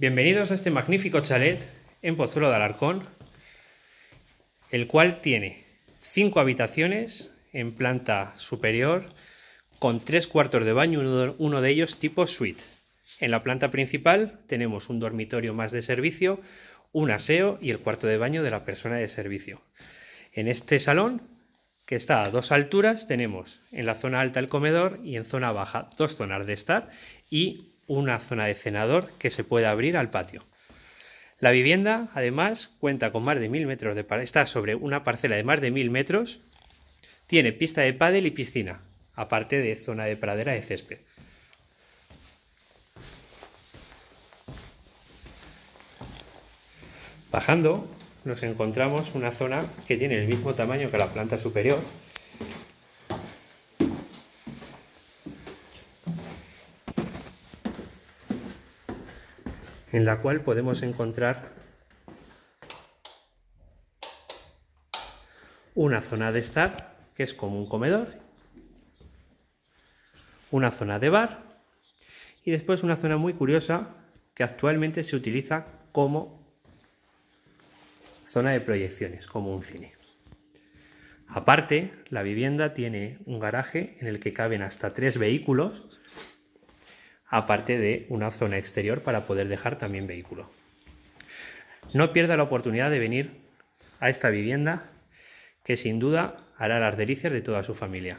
Bienvenidos a este magnífico chalet en Pozuelo de Alarcón, el cual tiene cinco habitaciones en planta superior con tres cuartos de baño, uno de ellos tipo suite. En la planta principal tenemos un dormitorio más de servicio, un aseo y el cuarto de baño de la persona de servicio. En este salón, que está a dos alturas, tenemos en la zona alta el comedor y en zona baja dos zonas de estar y una zona de cenador que se puede abrir al patio. La vivienda, además, cuenta con más de mil metros de está sobre una parcela de más de mil metros, tiene pista de pádel y piscina, aparte de zona de pradera de césped. Bajando nos encontramos una zona que tiene el mismo tamaño que la planta superior en la cual podemos encontrar una zona de estar, que es como un comedor, una zona de bar y después una zona muy curiosa que actualmente se utiliza como zona de proyecciones, como un cine. Aparte, la vivienda tiene un garaje en el que caben hasta tres vehículos aparte de una zona exterior para poder dejar también vehículo. No pierda la oportunidad de venir a esta vivienda que sin duda hará las delicias de toda su familia.